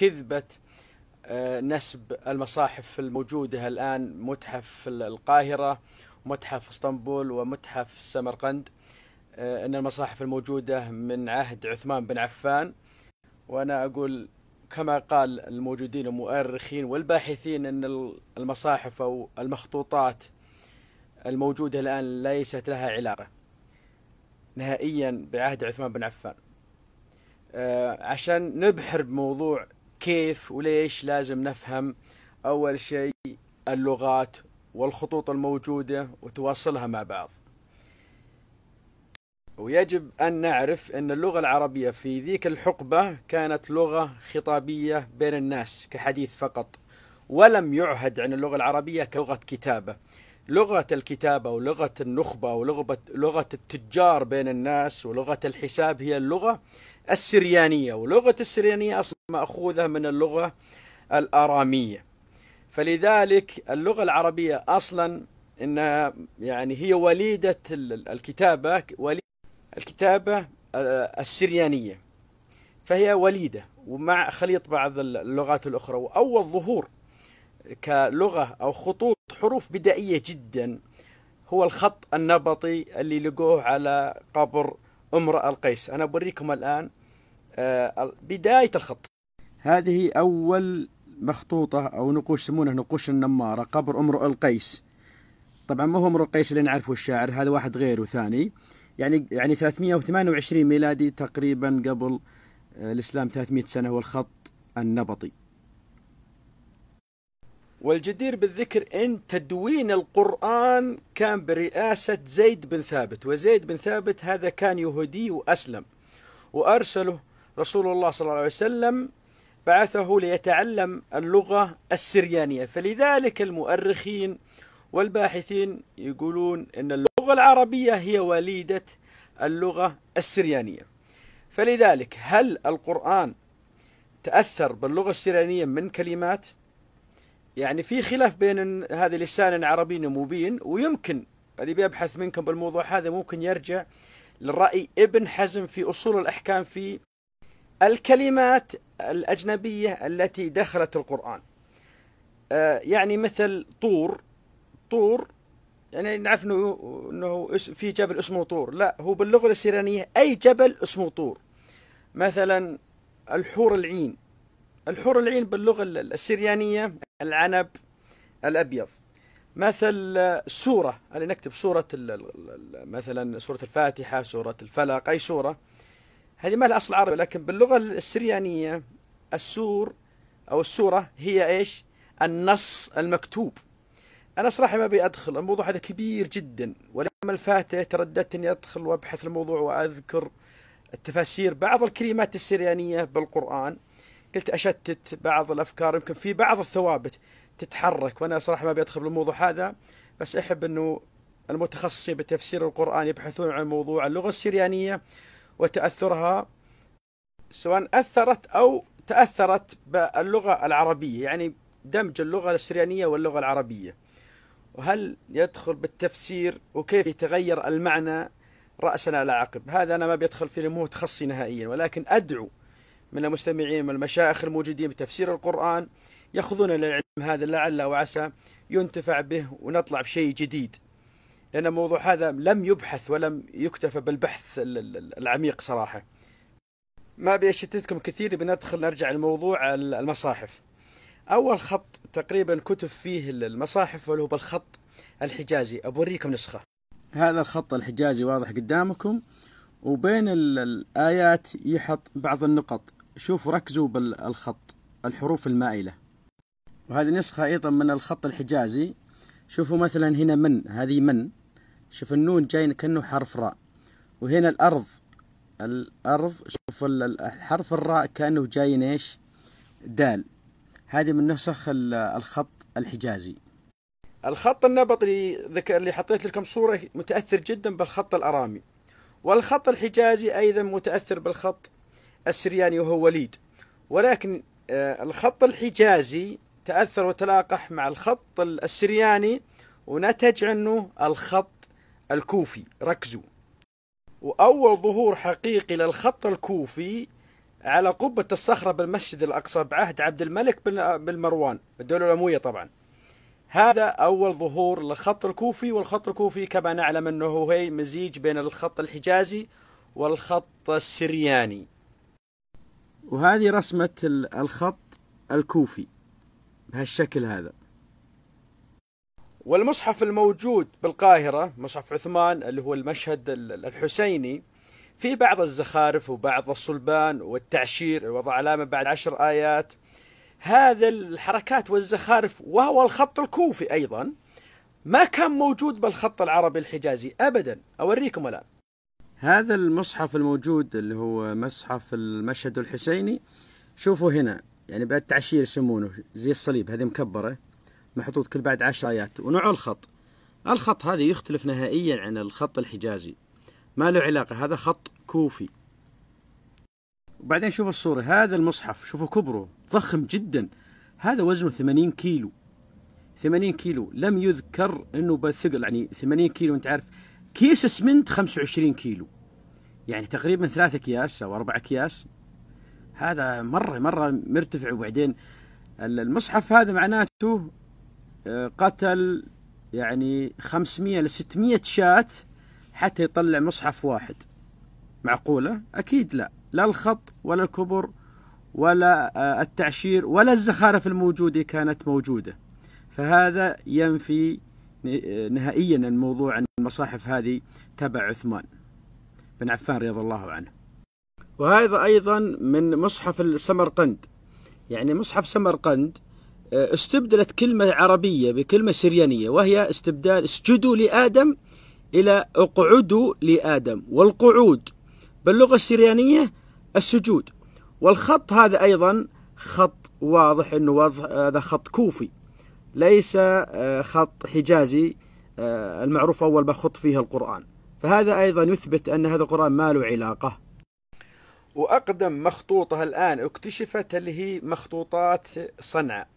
كذبة آه، نسب المصاحف الموجودة الآن متحف القاهرة ومتحف اسطنبول ومتحف سمرقند آه، أن المصاحف الموجودة من عهد عثمان بن عفان وأنا أقول كما قال الموجودين المؤرخين والباحثين أن المصاحف أو المخطوطات الموجودة الآن ليست لها علاقة نهائيا بعهد عثمان بن عفان آه، عشان نبحر بموضوع كيف وليش لازم نفهم أول شيء اللغات والخطوط الموجودة وتواصلها مع بعض ويجب أن نعرف أن اللغة العربية في ذيك الحقبة كانت لغة خطابية بين الناس كحديث فقط ولم يعهد عن اللغة العربية كلغة كتابة لغة الكتابة ولغة النخبة ولغة لغة التجار بين الناس ولغة الحساب هي اللغة السريانية ولغة السريانية أصلا مأخوذة من اللغة الآرامية فلذلك اللغة العربية أصلا إنها يعني هي وليدة الكتابة وليدة الكتابة آه، السريانية فهي وليدة ومع خليط بعض اللغات الأخرى وأول ظهور كلغة أو خطوط حروف بدائية جدا هو الخط النبطي اللي لقوه على قبر امرأة القيس أنا بوريكم الآن آه، بداية الخط هذه أول مخطوطة أو نقوش يسمونه نقوش النمارة قبر امرؤ القيس طبعا ما هو امرؤ القيس اللي نعرفه الشاعر هذا واحد غيره ثاني يعني يعني 328 ميلادي تقريبا قبل آه، الإسلام 300 سنة هو الخط النبطي والجدير بالذكر أن تدوين القرآن كان برئاسة زيد بن ثابت وزيد بن ثابت هذا كان يهودي وأسلم وأرسله رسول الله صلى الله عليه وسلم بعثه ليتعلم اللغة السريانية فلذلك المؤرخين والباحثين يقولون أن اللغة العربية هي وليدة اللغة السريانية فلذلك هل القرآن تأثر باللغة السريانية من كلمات؟ يعني في خلاف بين هذا لسان عربي مبين ويمكن اللي بيبحث منكم بالموضوع هذا ممكن يرجع للرأي ابن حزم في أصول الأحكام في الكلمات الأجنبية التي دخلت القرآن آه، يعني مثل طور طور يعني نعرف انه انه في جبل اسمه طور، لا هو باللغه السيرانيه اي جبل اسمه طور. مثلا الحور العين الحور العين باللغة السريانية العنب الأبيض مثل آه، سورة أنا نكتب سورة مثلا سورة الفاتحة سورة الفلق أي سورة هذه ما لها أصل عربي لكن باللغة السريانية السور أو السورة هي إيش النص المكتوب أنا صراحة ما أبي أدخل الموضوع هذا كبير جدا ولما الفاتحة ترددت أني أدخل وأبحث الموضوع وأذكر التفاسير بعض الكلمات السريانية بالقرآن قلت اشتت بعض الافكار يمكن في بعض الثوابت تتحرك وانا صراحه ما بدخل بالموضوع هذا بس احب انه المتخصصين بتفسير القران يبحثون عن موضوع اللغه السريانيه وتاثرها سواء اثرت او تاثرت باللغه العربيه يعني دمج اللغه السريانيه واللغه العربيه وهل يدخل بالتفسير وكيف يتغير المعنى راسا على عقب هذا انا ما بيدخل فيه مو تخصصي نهائيا ولكن ادعو من المستمعين من المشايخ الموجودين بتفسير القرآن يأخذون العلم هذا لعل وعسى ينتفع به ونطلع بشيء جديد لأن الموضوع هذا لم يبحث ولم يكتفى بالبحث العميق صراحة ما بيشتتكم كثير بندخل نرجع لموضوع المصاحف أول خط تقريبا كتب فيه المصاحف هو بالخط الحجازي أبوريكم نسخة هذا الخط الحجازي واضح قدامكم وبين الآيات يحط بعض النقط شوفوا ركزوا بالخط الحروف المائلة وهذه نسخة أيضا من الخط الحجازي شوفوا مثلا هنا من هذه من شوف النون جاي كأنه حرف راء وهنا الأرض الأرض شوف الحرف الراء كأنه جاي إيش دال هذه من نسخ الخط الحجازي الخط النبط اللي ذكر اللي حطيت لكم صورة متأثر جدا بالخط الأرامي والخط الحجازي أيضا متأثر بالخط السرياني وهو وليد ولكن آه، الخط الحجازي تأثر وتلاقح مع الخط السرياني ونتج عنه الخط الكوفي ركزوا وأول ظهور حقيقي للخط الكوفي على قبة الصخرة بالمسجد الأقصى بعهد عبد الملك بن آه، مروان الدولة الأموية طبعا هذا أول ظهور للخط الكوفي والخط الكوفي كما نعلم أنه هي مزيج بين الخط الحجازي والخط السرياني وهذه رسمة الخط الكوفي بهالشكل هذا والمصحف الموجود بالقاهرة مصحف عثمان اللي هو المشهد الحسيني في بعض الزخارف وبعض الصلبان والتعشير وضع علامة بعد عشر آيات هذا الحركات والزخارف وهو الخط الكوفي أيضا ما كان موجود بالخط العربي الحجازي أبدا أوريكم الآن هذا المصحف الموجود اللي هو مصحف المشهد الحسيني شوفوا هنا يعني بعد تعشير يسمونه زي الصليب هذه مكبرة محطوط كل بعد عشر آيات ونوع الخط الخط هذا يختلف نهائيا عن الخط الحجازي ما له علاقة هذا خط كوفي وبعدين شوف الصورة هذا المصحف شوفوا كبره ضخم جدا هذا وزنه 80 كيلو 80 كيلو لم يذكر انه بثقل يعني 80 كيلو انت عارف كيس اسمنت 25 كيلو يعني تقريبا ثلاثة اكياس او اربع اكياس هذا مره مره مرتفع وبعدين المصحف هذا معناته آه، قتل يعني 500 ل 600 شات حتى يطلع مصحف واحد معقولة؟ أكيد لا لا الخط ولا الكبر ولا آه، التعشير ولا الزخارف الموجودة كانت موجودة فهذا ينفي نهائيا الموضوع أن المصاحف هذه تبع عثمان بن عفان رضي الله عنه وهذا أيضا من مصحف السمرقند يعني مصحف سمرقند آه، استبدلت كلمة عربية بكلمة سريانية وهي استبدال اسجدوا لآدم إلى اقعدوا لآدم والقعود باللغة السريانية السجود والخط هذا أيضا خط واضح أنه واضح هذا خط كوفي ليس آه، خط حجازي آه، المعروف أول ما خط فيه القرآن فهذا أيضا يثبت أن هذا القرآن ما له علاقة وأقدم مخطوطة الآن اكتشفت اللي هي مخطوطات صنعاء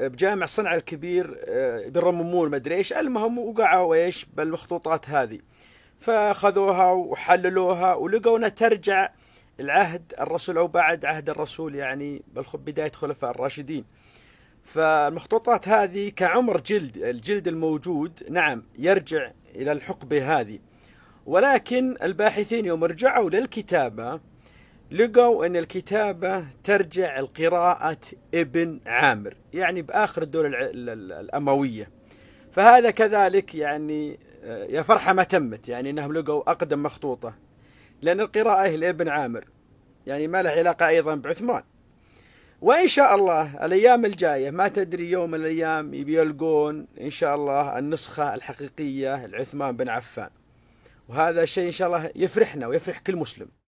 بجامع صنعاء الكبير آه، ما مدري ايش المهم وقعوا ايش بالمخطوطات هذه فاخذوها وحللوها ولقوا انها ترجع العهد الرسول او بعد عهد الرسول يعني بدايه خلفاء الراشدين فالمخطوطات هذه كعمر جلد الجلد الموجود نعم يرجع إلى الحقبة هذه ولكن الباحثين يوم رجعوا للكتابة لقوا أن الكتابة ترجع لقراءة ابن عامر يعني بآخر الدولة الأموية فهذا كذلك يعني آه، يا فرحة ما تمت يعني أنهم لقوا أقدم مخطوطة لأن القراءة لابن عامر يعني ما له علاقة أيضا بعثمان وإن شاء الله الأيام الجاية ما تدري يوم من الأيام يلقون إن شاء الله النسخة الحقيقية لعثمان بن عفان وهذا شيء إن شاء الله يفرحنا ويفرح كل مسلم